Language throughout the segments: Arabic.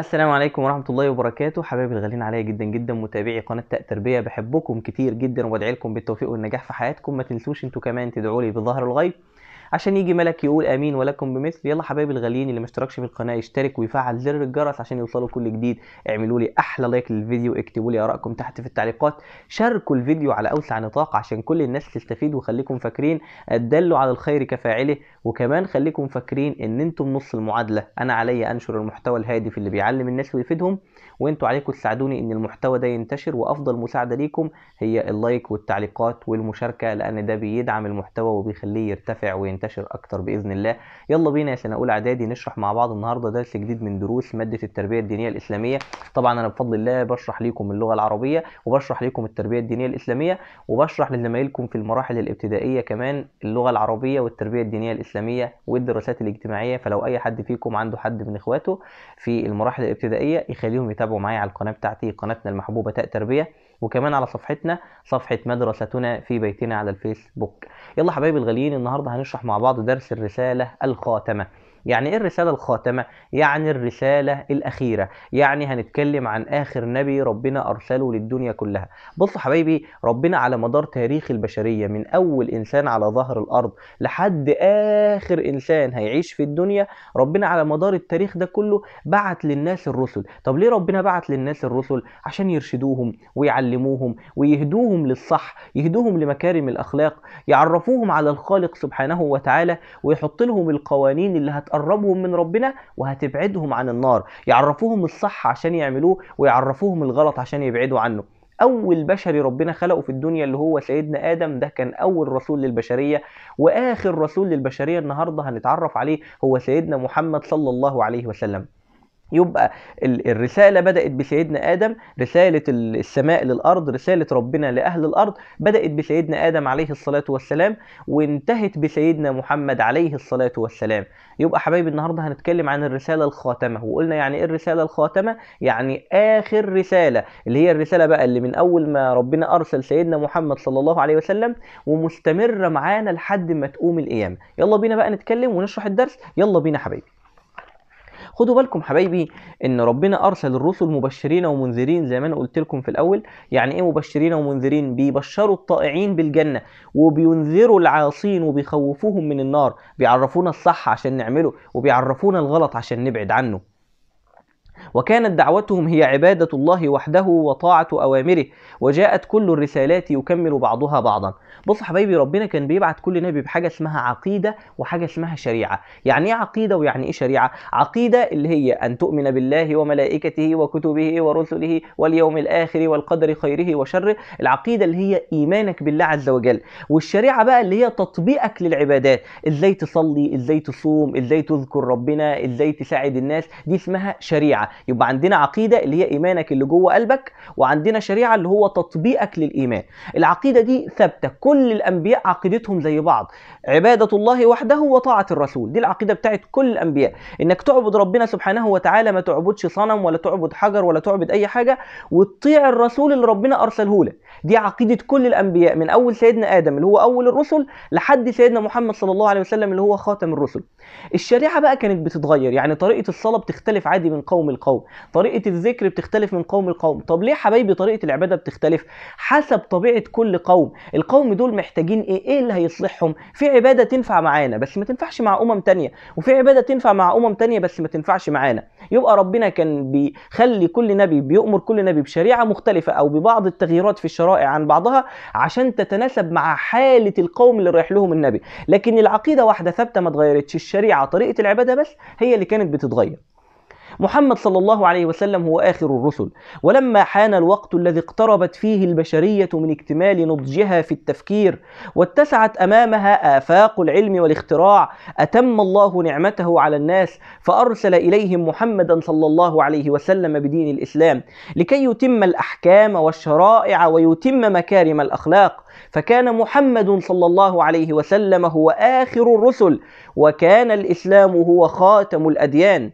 السلام عليكم ورحمه الله وبركاته حبايبي الغاليين عليا جدا جدا متابعي قناه تاء تربيه بحبكم كتير جدا وبدعي لكم بالتوفيق والنجاح في حياتكم ما تنسوش انتوا كمان تدعوا لي بظهر الغيب عشان يجي ملك يقول امين ولكم بمثل يلا حبايبي الغاليين اللي ما اشتركش في القناه يشترك ويفعل زر الجرس عشان يوصلوا كل جديد اعملوا لي احلى لايك للفيديو اكتبوا لي ارائكم تحت في التعليقات شاركوا الفيديو على اوسع نطاق عشان كل الناس تستفيد وخليكم فاكرين الدل على الخير كفاعله وكمان خليكم فاكرين ان انتم نص المعادله انا عليا انشر المحتوى الهادف اللي بيعلم الناس ويفيدهم وانتوا عليكم تساعدوني ان المحتوى ده ينتشر وافضل مساعده ليكم هي اللايك والتعليقات والمشاركه لان ده بيدعم المحتوى وبيخليه يرتفع وينتشر اكتر باذن الله يلا بينا يا سنه اولى اعدادي نشرح مع بعض النهارده درس جديد من دروس ماده التربيه الدينيه الاسلاميه طبعا انا بفضل الله بشرح ليكم اللغه العربيه وبشرح ليكم التربيه الدينيه الاسلاميه وبشرح لزمايلكم في المراحل الابتدائيه كمان اللغه العربيه والتربيه الدينيه الاسلاميه والدراسات الاجتماعيه فلو اي حد فيكم عنده حد من اخواته في المراحل الابتدائيه يخليهم يتابعوا تتابعوا معايا على القناه بتاعتي قناتنا المحبوبه تاء تربيه وكمان على صفحتنا صفحه مدرستنا في بيتنا على الفيسبوك يلا حبايبي الغاليين النهارده هنشرح مع بعض درس الرساله الخاتمه يعني ايه الرسالة الخاتمة؟ يعني الرسالة الأخيرة، يعني هنتكلم عن آخر نبي ربنا أرسله للدنيا كلها. بصوا حبايبي ربنا على مدار تاريخ البشرية من أول إنسان على ظهر الأرض لحد آخر إنسان هيعيش في الدنيا، ربنا على مدار التاريخ ده كله بعت للناس الرسل، طب ليه ربنا بعت للناس الرسل؟ عشان يرشدوهم ويعلموهم ويهدوهم للصح، يهدوهم لمكارم الأخلاق، يعرفوهم على الخالق سبحانه وتعالى ويحط لهم القوانين اللي هت هتقربهم من ربنا وهتبعدهم عن النار يعرفوهم الصح عشان يعملوه ويعرفوهم الغلط عشان يبعدوا عنه اول بشري ربنا خلقه في الدنيا اللي هو سيدنا ادم ده كان اول رسول للبشريه واخر رسول للبشريه النهارده هنتعرف عليه هو سيدنا محمد صلى الله عليه وسلم يبقى الرسالة بدأت بسيدنا آدم رسالة السماء للأرض رسالة ربنا لأهل الأرض بدأت بسيدنا آدم عليه الصلاة والسلام وانتهت بسيدنا محمد عليه الصلاة والسلام يبقى حبايبي النهاردة هنتكلم عن الرسالة الخاتمة وقلنا يعني إيه الرسالة الخاتمة يعني آخر رسالة اللي هي الرسالة بقى اللي من أول ما ربنا أرسل سيدنا محمد صلى الله عليه وسلم ومستمرة معانا لحد ما تقوم القيامة يلا بينا بقى نتكلم ونشرح الدرس يلا بينا حبايبي خدوا بالكم حبايبي ان ربنا ارسل الرسل مبشرين ومنذرين زي ما انا قلت لكم في الاول يعني ايه مبشرين ومنذرين بيبشروا الطائعين بالجنه وبينذروا العاصين وبيخوفوهم من النار بيعرفونا الصح عشان نعمله وبيعرفونا الغلط عشان نبعد عنه وكانت دعوتهم هي عبادة الله وحده وطاعة أوامره وجاءت كل الرسالات يكمل بعضها بعضا بص حبايبي ربنا كان بيبعت كل نبي بحاجة اسمها عقيدة وحاجة اسمها شريعة يعني ايه عقيدة ويعني ايه شريعة عقيدة اللي هي أن تؤمن بالله وملائكته وكتبه ورسله واليوم الآخر والقدر خيره وشره العقيدة اللي هي إيمانك بالله عز وجل والشريعة بقى اللي هي تطبيقك للعبادات ازاي تصلي ازاي تصوم ازاي تذكر ربنا ازاي تساعد الناس دي اسمها شريعة يبقى عندنا عقيده اللي هي ايمانك اللي جوه قلبك وعندنا شريعه اللي هو تطبيقك للايمان العقيده دي ثابته كل الانبياء عقيدتهم زي بعض عباده الله وحده وطاعه الرسول دي العقيده بتاعت كل الانبياء انك تعبد ربنا سبحانه وتعالى ما تعبدش صنم ولا تعبد حجر ولا تعبد اي حاجه وتطيع الرسول اللي ربنا ارسله لك دي عقيده كل الانبياء من اول سيدنا ادم اللي هو اول الرسل لحد سيدنا محمد صلى الله عليه وسلم اللي هو خاتم الرسل الشريعه بقى كانت بتتغير يعني طريقه الصلاه بتختلف عادي من قوم لقوم طريقه الذكر بتختلف من قوم لقوم طب ليه حبايبي طريقه العباده بتختلف حسب طبيعه كل قوم القوم دول محتاجين ايه ايه اللي هيصلحهم في عباده تنفع معانا بس ما تنفعش مع امم تانية وفي عباده تنفع مع امم تانية بس ما تنفعش معانا يبقى ربنا كان بيخلي كل نبي بيؤمر كل نبي بشريعه مختلفه او ببعض التغييرات في الشرائع الشرائع عن بعضها عشان تتناسب مع حاله القوم اللي رايح لهم النبي لكن العقيده واحده ثابته ما تغيرتش الشريعه طريقه العباده بس هي اللي كانت بتتغير محمد صلى الله عليه وسلم هو آخر الرسل ولما حان الوقت الذي اقتربت فيه البشرية من اكتمال نضجها في التفكير واتسعت أمامها آفاق العلم والاختراع أتم الله نعمته على الناس فأرسل إليهم محمدا صلى الله عليه وسلم بدين الإسلام لكي يتم الأحكام والشرائع ويتم مكارم الأخلاق فكان محمد صلى الله عليه وسلم هو آخر الرسل وكان الإسلام هو خاتم الأديان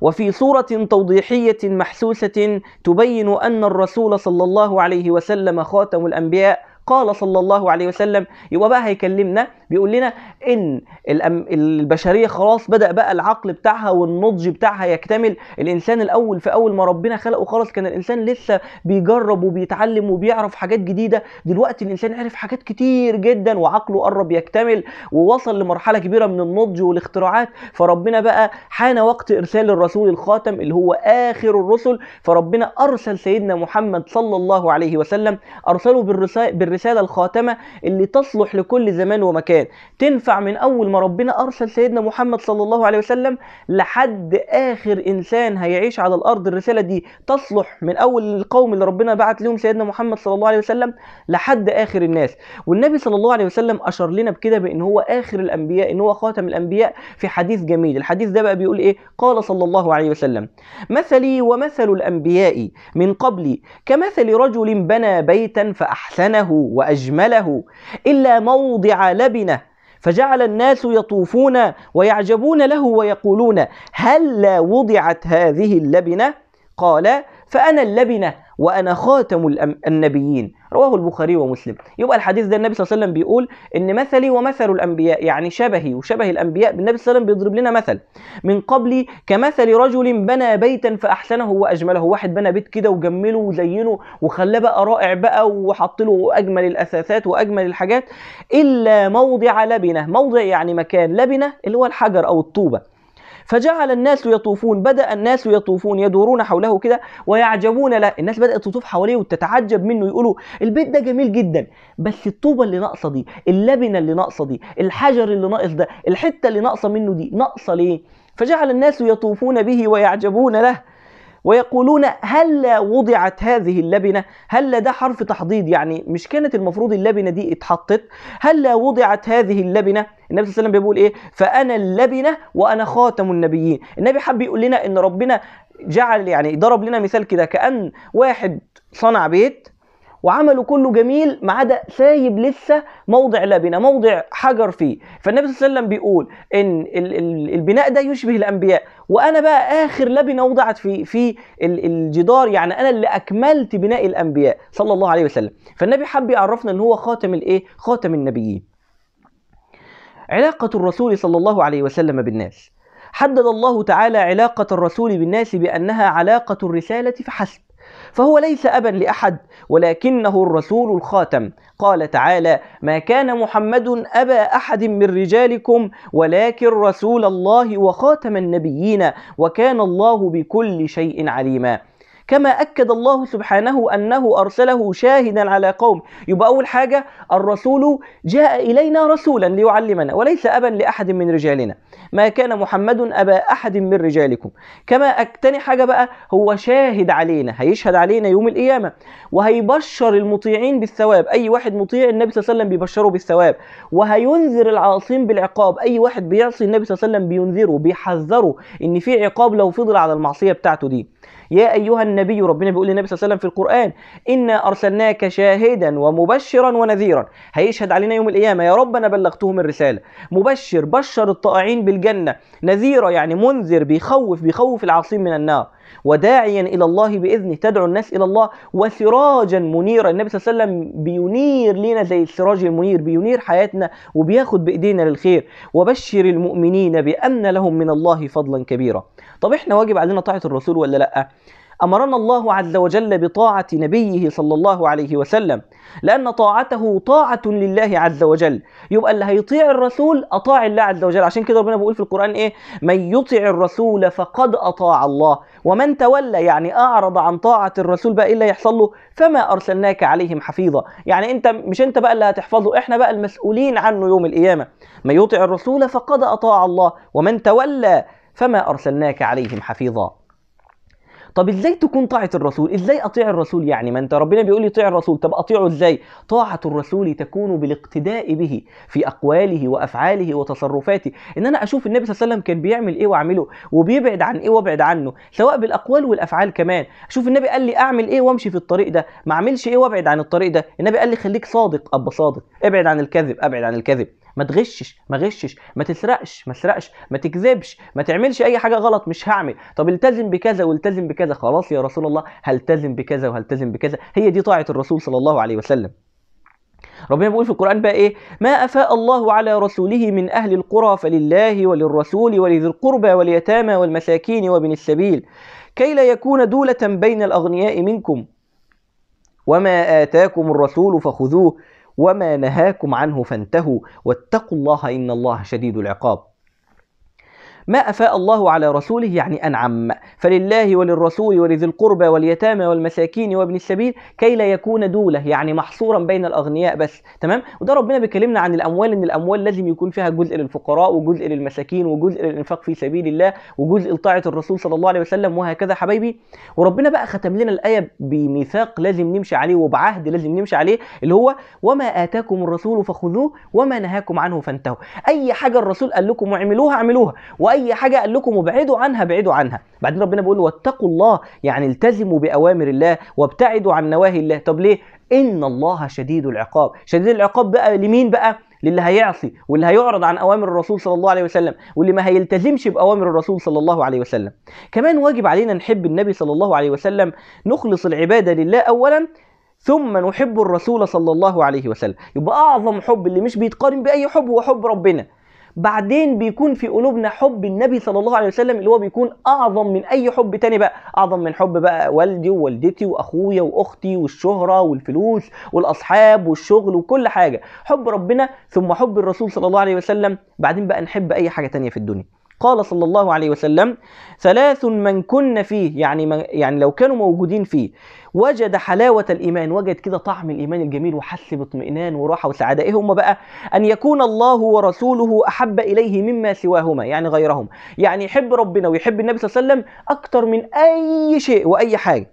وفي صورة توضيحية محسوسة تبين أن الرسول صلى الله عليه وسلم خاتم الأنبياء قال صلى الله عليه وسلم يبقى بقى هيكلمنا بيقول لنا ان البشريه خلاص بدا بقى العقل بتاعها والنضج بتاعها يكتمل الانسان الاول في اول ما ربنا خلقه خلاص كان الانسان لسه بيجرب وبيتعلم وبيعرف حاجات جديده دلوقتي الانسان عرف حاجات كتير جدا وعقله قرب يكتمل ووصل لمرحله كبيره من النضج والاختراعات فربنا بقى حان وقت ارسال الرسول الخاتم اللي هو اخر الرسل فربنا ارسل سيدنا محمد صلى الله عليه وسلم ارسله بالرسائل الرسالة الخاتمة اللي تصلح لكل زمان ومكان تنفع من أول ما ربنا أرسل سيدنا محمد صلى الله عليه وسلم لحد آخر إنسان هيعيش على الأرض الرسالة دي تصلح من أول القوم اللي ربنا بعت لهم سيدنا محمد صلى الله عليه وسلم لحد آخر الناس والنبي صلى الله عليه وسلم أشر لنا بكده بأن هو آخر الأنبياء أن هو خاتم الأنبياء في حديث جميل الحديث ده بقى بيقول إيه قال صلى الله عليه وسلم مثلي ومثل الأنبياء من قبلي كمثل رجل بنى بيتا فأحسنه واجمله الا موضع لبنه فجعل الناس يطوفون ويعجبون له ويقولون هل لا وضعت هذه اللبنه قال فأنا اللبنة وأنا خاتم النبيين رواه البخاري ومسلم يبقى الحديث ده النبي صلى الله عليه وسلم بيقول إن مثلي ومثل الأنبياء يعني شبهي وشبه الأنبياء النبي صلى الله عليه وسلم بيضرب لنا مثل من قبلي كمثل رجل بنى بيتا فأحسنه وأجمله واحد بنى بيت كده وجمله وزينه وخلاه بقى رائع بقى وحط له أجمل الأثاثات وأجمل الحاجات إلا موضع لبنة موضع يعني مكان لبنة اللي هو الحجر أو الطوبة فجعل الناس يطوفون بدأ الناس يطوفون يدورون حوله كده ويعجبون لا الناس بدأت تطوف حواليه وتتعجب منه يقولوا البيت ده جميل جدا بس الطوبة اللي ناقصة دي اللبنة اللي ناقصة دي الحجر اللي ناقص ده الحتة اللي ناقصة منه دي ناقصة ليه فجعل الناس يطوفون به ويعجبون له ويقولون هل وضعت هذه اللبنة هل ده حرف تحضيض يعني مش كانت المفروض اللبنة دي اتحطت هل وضعت هذه اللبنة النبي صلى الله عليه وسلم بيقول ايه فانا اللبنه وانا خاتم النبيين النبي حب يقول لنا ان ربنا جعل يعني ضرب لنا مثال كده كان واحد صنع بيت وعمله كله جميل ما عدا سايب لسه موضع لبنه موضع حجر فيه فالنبي صلى الله عليه وسلم بيقول ان البناء ده يشبه الانبياء وانا بقى اخر لبنه وضعت في في الجدار يعني انا اللي اكملت بناء الانبياء صلى الله عليه وسلم فالنبي حب يعرفنا ان هو خاتم الايه خاتم النبيين علاقه الرسول صلى الله عليه وسلم بالناس حدد الله تعالى علاقه الرسول بالناس بانها علاقه الرساله فحسب فهو ليس أبا لأحد ولكنه الرسول الخاتم قال تعالى ما كان محمد أبا أحد من رجالكم ولكن رسول الله وخاتم النبيين وكان الله بكل شيء عليما كما أكد الله سبحانه أنه أرسله شاهدا على قوم يبقى أول حاجة الرسول جاء إلينا رسولا ليعلمنا وليس أبا لأحد من رجالنا ما كان محمد أبا أحد من رجالكم كما أكتني تاني حاجة بقى هو شاهد علينا هيشهد علينا يوم القيامة وهيبشر المطيعين بالثواب أي واحد مطيع النبي صلى الله عليه وسلم بيبشره بالثواب وهينذر العاصين بالعقاب أي واحد بيعصي النبي صلى الله عليه وسلم بينذره بيحذره إن في عقاب لو فضل على المعصية بتاعته دي يا أيها النبي ربنا بيقول للنبي صلى الله عليه وسلم في القرآن إنا أرسلناك شاهدا ومبشرا ونذيرا هيشهد علينا يوم القيامة يا رب أنا بلغتهم الرسالة مبشر بشر الطائعين بالجنة نذيرا يعني منذر بيخوف بيخوف العاصين من النار وداعيا الى الله باذنه تدعو الناس الى الله وسراجا منيرا النبي صلى الله عليه وسلم بينير لنا زي السراج المنير بينير حياتنا وبياخد بايدينا للخير وبشر المؤمنين بان لهم من الله فضلا كبيرا طب احنا واجب علينا طاعه الرسول ولا لا امرنا الله عز وجل بطاعه نبيه صلى الله عليه وسلم لان طاعته طاعه لله عز وجل يبقى اللي هيطيع الرسول اطاع الله عز وجل عشان كده ربنا بيقول في القران ايه من يطع الرسول فقد اطاع الله ومن تولى يعني اعرض عن طاعه الرسول بقى إيه الا يحصل له فما ارسلناك عليهم حفيظا يعني انت مش انت بقى اللي هتحفظه احنا بقى المسؤولين عنه يوم القيامه من يطع الرسول فقد اطاع الله ومن تولى فما ارسلناك عليهم حفيظا طب ازاي تكون طاعه الرسول ازاي اطيع الرسول يعني ما انت ربنا بيقول لي طيع الرسول طب اطيعه ازاي طاعه الرسول تكون بالاقتداء به في اقواله وافعاله وتصرفاته ان انا اشوف النبي صلى الله عليه وسلم كان بيعمل ايه واعمله وبيبعد عن ايه وابعد عنه سواء بالاقوال والافعال كمان اشوف النبي قال لي اعمل ايه وامشي في الطريق ده ما اعملش ايه وابعد عن الطريق ده النبي قال لي خليك صادق ابقى صادق ابعد عن الكذب ابعد عن الكذب ما تغشش ما غشش ما تسرقش ما تسرقش ما تكذبش ما تعملش اي حاجه غلط مش هعمل طب التزم بكذا والتزم بكذا خلاص يا رسول الله هلتزم بكذا وهلتزم بكذا هي دي طاعه الرسول صلى الله عليه وسلم ربنا بيقول في القرآن بقى إيه؟ ما أفاء الله على رسوله من أهل القرى فلله وللرسول ولذي القربى واليتامى والمساكين وابن السبيل كي لا يكون دولة بين الأغنياء منكم وما آتاكم الرسول فخذوه وما نهاكم عنه فانتهوا واتقوا الله إن الله شديد العقاب ما أفاء الله على رسوله يعني أنعم فلله وللرسول ولذي القربى واليتامى والمساكين وابن السبيل كي لا يكون دولة يعني محصورا بين الأغنياء بس تمام وده ربنا بيكلمنا عن الأموال إن الأموال لازم يكون فيها جزء للفقراء وجزء للمساكين وجزء للإنفاق في سبيل الله وجزء لطاعة الرسول صلى الله عليه وسلم وهكذا حبايبي وربنا بقى ختم لنا الآية بميثاق لازم نمشي عليه وبعهد لازم نمشي عليه اللي هو وما آتاكم الرسول فخذوه وما نهاكم عنه فانتهوا أي حاجة الرسول قال لكم اعملوها اعملوها اي حاجه قال لكم ابعدوا عنها ابعدوا عنها بعدين ربنا بيقول واتقوا الله يعني التزموا باوامر الله وابتعدوا عن نواهي الله طب ليه ان الله شديد العقاب شديد العقاب بقى لمين بقى للي هيعصي واللي هيعرض عن اوامر الرسول صلى الله عليه وسلم واللي ما هيلتزمش باوامر الرسول صلى الله عليه وسلم كمان واجب علينا نحب النبي صلى الله عليه وسلم نخلص العباده لله اولا ثم نحب الرسول صلى الله عليه وسلم يبقى اعظم حب اللي مش بيتقارن باي حب هو حب ربنا بعدين بيكون في قلوبنا حب النبي صلى الله عليه وسلم اللي هو بيكون اعظم من اي حب تاني بقى اعظم من حب بقى والدي ووالدتي واخويا واختي والشهره والفلوس والاصحاب والشغل وكل حاجه حب ربنا ثم حب الرسول صلى الله عليه وسلم بعدين بقى نحب اي حاجه تانيه في الدنيا قال صلى الله عليه وسلم ثلاث من كن فيه يعني من يعني لو كانوا موجودين فيه وجد حلاوة الإيمان وجد كده طعم الإيمان الجميل وحس باطمئنان وراحة وسعادة إيه هم بقى أن يكون الله ورسوله أحب إليه مما سواهما يعني غيرهم يعني يحب ربنا ويحب النبي صلى الله عليه وسلم أكثر من أي شيء وأي حاجة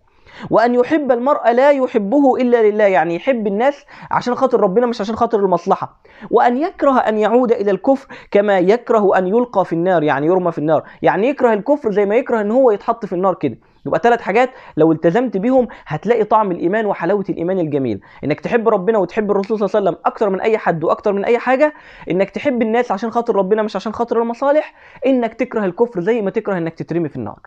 وان يحب المرء لا يحبه الا لله يعني يحب الناس عشان خاطر ربنا مش عشان خاطر المصلحه وان يكره ان يعود الى الكفر كما يكره ان يلقى في النار يعني يرمى في النار يعني يكره الكفر زي ما يكره ان هو يتحط في النار كده يبقى ثلاث حاجات لو التزمت بيهم هتلاقي طعم الايمان وحلاوه الايمان الجميل انك تحب ربنا وتحب الرسول صلى الله عليه وسلم اكتر من اي حد واكتر من اي حاجه انك تحب الناس عشان خاطر ربنا مش عشان خاطر المصالح انك تكره الكفر زي ما تكره انك تترمي في النار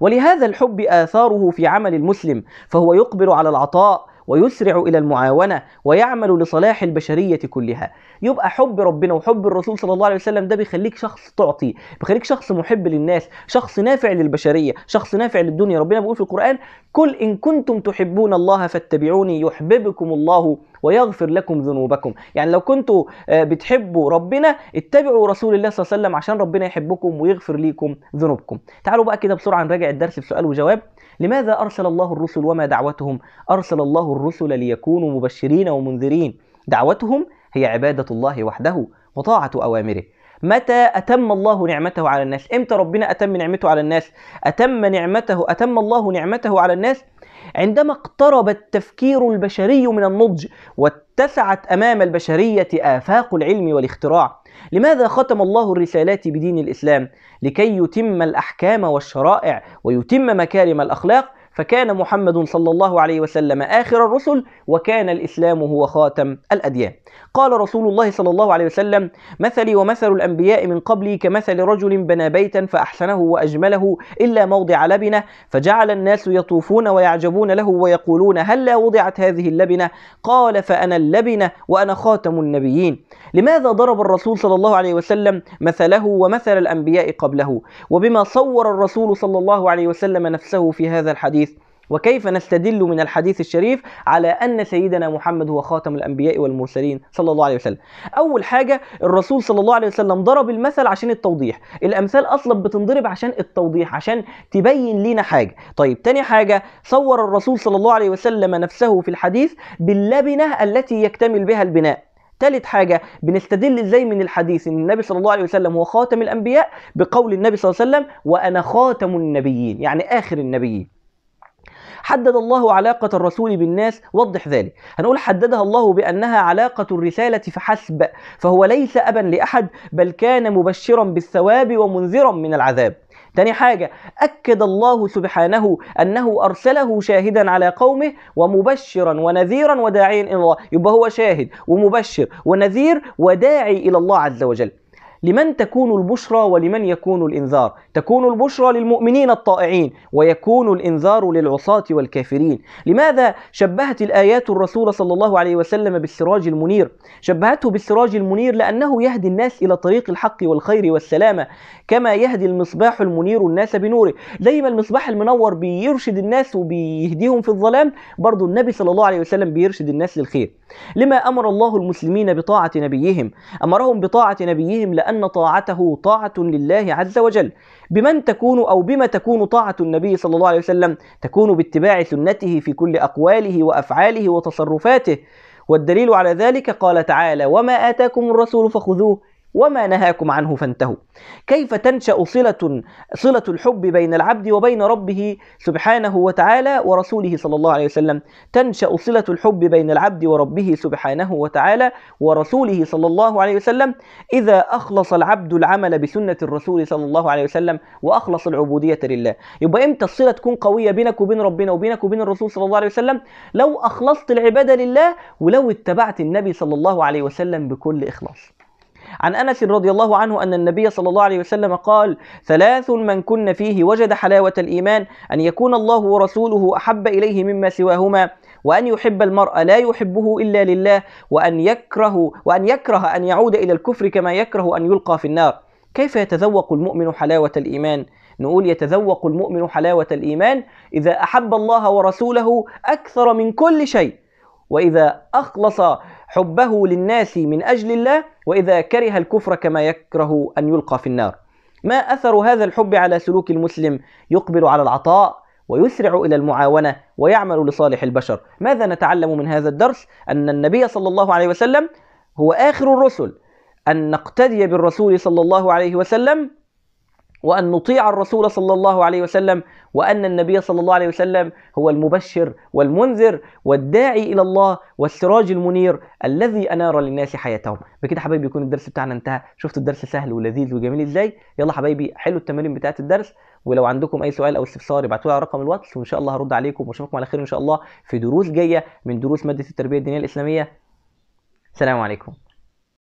ولهذا الحب آثاره في عمل المسلم فهو يقبل على العطاء ويسرع الى المعاونه ويعمل لصلاح البشريه كلها يبقى حب ربنا وحب الرسول صلى الله عليه وسلم ده بيخليك شخص تعطي بيخليك شخص محب للناس شخص نافع للبشريه شخص نافع للدنيا ربنا بيقول في القران كل ان كنتم تحبون الله فاتبعوني يحببكم الله ويغفر لكم ذنوبكم يعني لو كنتوا آه، بتحبوا ربنا اتبعوا رسول الله صلى الله عليه وسلم عشان ربنا يحبكم ويغفر ليكم ذنوبكم تعالوا بقى كده بسرعه نراجع الدرس بسؤال وجواب لماذا أرسل الله الرسل وما دعوتهم أرسل الله الرسل ليكونوا مبشرين ومنذرين دعوتهم هي عبادة الله وحده وطاعة أوامره متى أتم الله نعمته على الناس امتى ربنا أتم نعمته على الناس أتم نعمته أتم الله نعمته على الناس عندما اقترب التفكير البشري من النضج واتسعت امام البشريه افاق العلم والاختراع لماذا ختم الله الرسالات بدين الاسلام لكي يتم الاحكام والشرائع ويتم مكارم الاخلاق فكان محمد صلى الله عليه وسلم آخر الرسل وكان الإسلام هو خاتم الأديان قال رسول الله صلى الله عليه وسلم مثلي ومثل الأنبياء من قبلي كمثل رجل بنى بيتا فأحسنه وأجمله إلا موضع لبنة فجعل الناس يطوفون ويعجبون له ويقولون هل لا وضعت هذه اللبنة قال فأنا اللبنة وأنا خاتم النبيين لماذا ضرب الرسول صلى الله عليه وسلم مثله ومثل الأنبياء قبله وبما صور الرسول صلى الله عليه وسلم نفسه في هذا الحديث وكيف نستدل من الحديث الشريف على أن سيدنا محمد هو خاتم الأنبياء والمرسلين صلى الله عليه وسلم أول حاجة الرسول صلى الله عليه وسلم ضرب المثل عشان التوضيح الأمثال أصلا بتنضرب عشان التوضيح عشان تبين لنا حاجة طيب تاني حاجة صور الرسول صلى الله عليه وسلم نفسه في الحديث باللبنة التي يكتمل بها البناء تالت حاجة بنستدل ازاي من الحديث ان النبي صلى الله عليه وسلم هو خاتم الانبياء بقول النبي صلى الله عليه وسلم وانا خاتم النبيين يعني اخر النبيين حدد الله علاقة الرسول بالناس وضح ذلك هنقول حددها الله بأنها علاقة الرسالة فحسب فهو ليس أبا لأحد بل كان مبشرا بالثواب ومنذرا من العذاب تاني حاجة أكد الله سبحانه أنه أرسله شاهدا على قومه ومبشرا ونذيرا وداعيا إلى الله يبقى هو شاهد ومبشر ونذير وداعي إلى الله عز وجل لمن تكون البشرى ولمن يكون الإنذار تكون البشرى للمؤمنين الطائعين ويكون الإنذار للعصاة والكافرين لماذا شبهت الآيات الرسول صلى الله عليه وسلم بالسراج المنير شبهته بالسراج المنير لأنه يهدي الناس إلى طريق الحق والخير والسلامة كما يهدي المصباح المنير الناس بنوره زي ما المصباح المنور بيرشد الناس وبيهديهم في الظلام برضو النبي صلى الله عليه وسلم بيرشد الناس للخير لما أمر الله المسلمين بطاعة نبيهم أمرهم بطاعة نبيهم لأ أن طاعته طاعة لله عز وجل بمن تكون أو بما تكون طاعة النبي صلى الله عليه وسلم تكون باتباع سنته في كل أقواله وأفعاله وتصرفاته والدليل على ذلك قال تعالى وما آتاكم الرسول فخذوه وما نهاكم عنه فانتهوا كيف تنشا صله صله الحب بين العبد وبين ربه سبحانه وتعالى ورسوله صلى الله عليه وسلم تنشا صله الحب بين العبد وربه سبحانه وتعالى ورسوله صلى الله عليه وسلم اذا اخلص العبد العمل بسنه الرسول صلى الله عليه وسلم واخلص العبوديه لله يبقى امتى الصله تكون قويه بينك وبين ربنا وبينك وبين الرسول صلى الله عليه وسلم لو اخلصت العباده لله ولو اتبعت النبي صلى الله عليه وسلم بكل اخلاص عن انس رضي الله عنه ان النبي صلى الله عليه وسلم قال: ثلاث من كن فيه وجد حلاوه الايمان ان يكون الله ورسوله احب اليه مما سواهما وأن يحب المرء لا يحبه إلا لله وأن يكره وأن يكره أن يعود إلى الكفر كما يكره أن يلقى في النار كيف يتذوق المؤمن حلاوة الإيمان؟ نقول يتذوق المؤمن حلاوة الإيمان إذا أحب الله ورسوله أكثر من كل شيء وإذا أخلص حبه للناس من أجل الله وإذا كره الكفر كما يكره أن يلقى في النار ما أثر هذا الحب على سلوك المسلم يقبل على العطاء ويسرع الى المعاونه ويعمل لصالح البشر ماذا نتعلم من هذا الدرس ان النبي صلى الله عليه وسلم هو اخر الرسل ان نقتدي بالرسول صلى الله عليه وسلم وأن نطيع الرسول صلى الله عليه وسلم وأن النبي صلى الله عليه وسلم هو المبشر والمنذر والداعي إلى الله والسراج المنير الذي أنار للناس حياتهم بكده حبايبي يكون الدرس بتاعنا انتهى شفتوا الدرس سهل ولذيذ وجميل ازاي يلا حبايبي حلوا التمارين بتاعة الدرس ولو عندكم اي سؤال او استفسار ابعتوا لي على رقم الواتس وان شاء الله هرد عليكم واشوفكم على خير ان شاء الله في دروس جايه من دروس ماده التربيه الدينيه الاسلاميه سلام عليكم